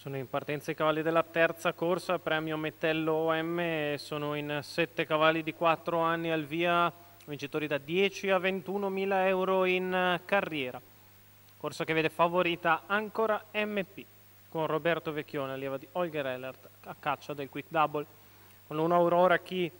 Sono in partenza i cavalli della terza corsa, premio Mettello OM, sono in sette cavalli di quattro anni al via, vincitori da 10 a 21 mila euro in carriera. Corsa che vede favorita ancora MP con Roberto Vecchione, allieva di Olga Ellert, a caccia del quick double. Con 1 Aurora Chi,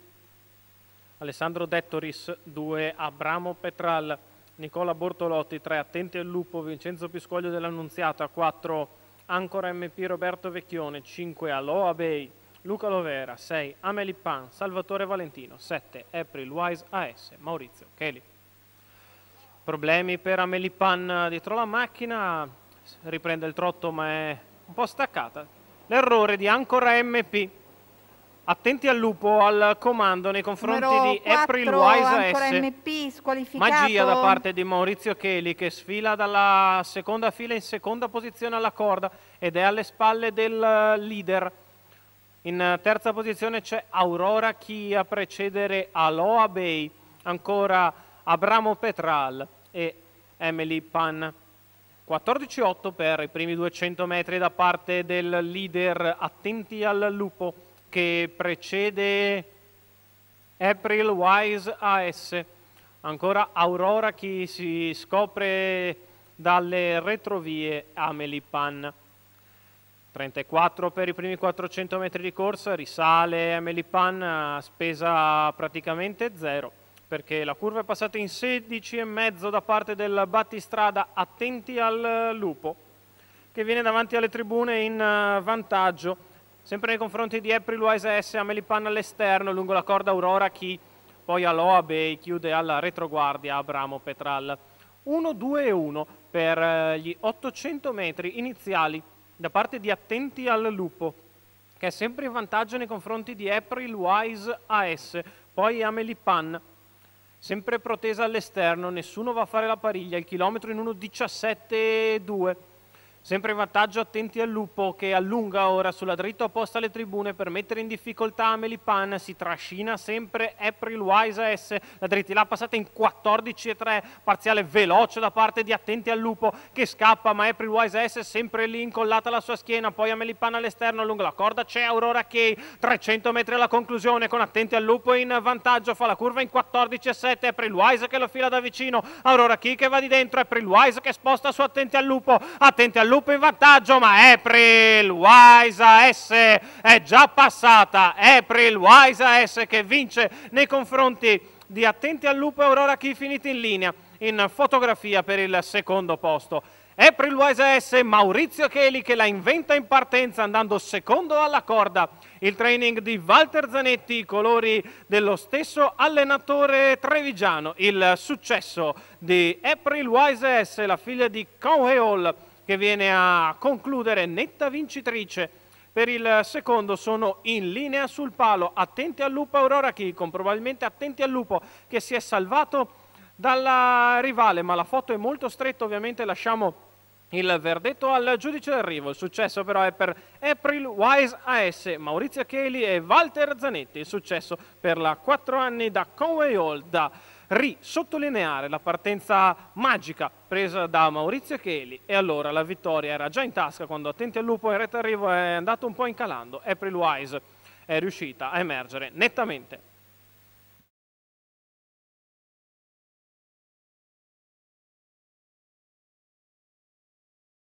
Alessandro Dettoris, 2 Abramo Petral, Nicola Bortolotti, 3 Attenti al Lupo, Vincenzo Piscoglio dell'Annunziata, 4 Ancora MP Roberto Vecchione, 5 Aloha Bay, Luca Lovera, 6 Amelie Pan, Salvatore Valentino, 7 April Wise AS, Maurizio Kelly. Problemi per Amelipan dietro la macchina, riprende il trotto ma è un po' staccata. L'errore di Ancora MP. Attenti al lupo al comando nei confronti Numero di 4, April Wise S. MP, Magia da parte di Maurizio Cheli che sfila dalla seconda fila in seconda posizione alla corda ed è alle spalle del eh, leader. In terza posizione c'è Aurora Chi a precedere Aloha Bay, ancora Abramo Petral e Emily Pan. 14-8 per i primi 200 metri da parte del leader. Attenti al lupo che precede April Wise AS. Ancora Aurora chi si scopre dalle retrovie Amelie Pan. 34 per i primi 400 metri di corsa, risale Amelie Pan, spesa praticamente zero perché la curva è passata in 16,5 da parte del battistrada, attenti al lupo che viene davanti alle tribune in eh, vantaggio Sempre nei confronti di April Wise S, Amelipan all'esterno, lungo la corda Aurora, Key, poi all'Oab e chiude alla retroguardia Abramo Petral. 1-2 1 per eh, gli 800 metri iniziali da parte di Attenti al Lupo, che è sempre in vantaggio nei confronti di April Wise AS, poi Amelipan sempre protesa all'esterno, nessuno va a fare la pariglia, il chilometro in 1-17-2. Sempre in vantaggio attenti al lupo che allunga ora sulla dritta opposta alle tribune per mettere in difficoltà Melipan, si trascina sempre April Wise S, la dritta drittilà passata in 14-3, parziale veloce da parte di attenti al lupo che scappa ma April Wise S sempre lì incollata alla sua schiena, poi a Melipan all'esterno allunga la corda, c'è Aurora Kay, 300 metri alla conclusione con attenti al lupo in vantaggio, fa la curva in 14-7, April Wise che lo fila da vicino, Aurora Kay che va di dentro, April Wise che sposta su attenti al lupo, attenti al lupo Lupo in vantaggio, ma April Wise S è già passata. April Wise S che vince nei confronti di Attenti al Lupo e Aurora Chi finiti in linea in fotografia per il secondo posto. April Wise S, Maurizio Cheli che la inventa in partenza andando secondo alla corda. Il training di Walter Zanetti, i colori dello stesso allenatore trevigiano. Il successo di April Wise S, la figlia di Conheol che viene a concludere netta vincitrice. Per il secondo sono in linea sul palo, attenti al lupo Aurora Chicon, probabilmente attenti al lupo che si è salvato dalla rivale, ma la foto è molto stretta, ovviamente lasciamo il verdetto al giudice d'arrivo. Il successo però è per April Wise AS, Maurizio Cheli e Walter Zanetti. Il successo per la 4 anni da Conway Hall da risottolineare la partenza magica presa da Maurizio Cheli e allora la vittoria era già in tasca quando attenti al lupo in retta arrivo è andato un po' incalando. April Wise è riuscita a emergere nettamente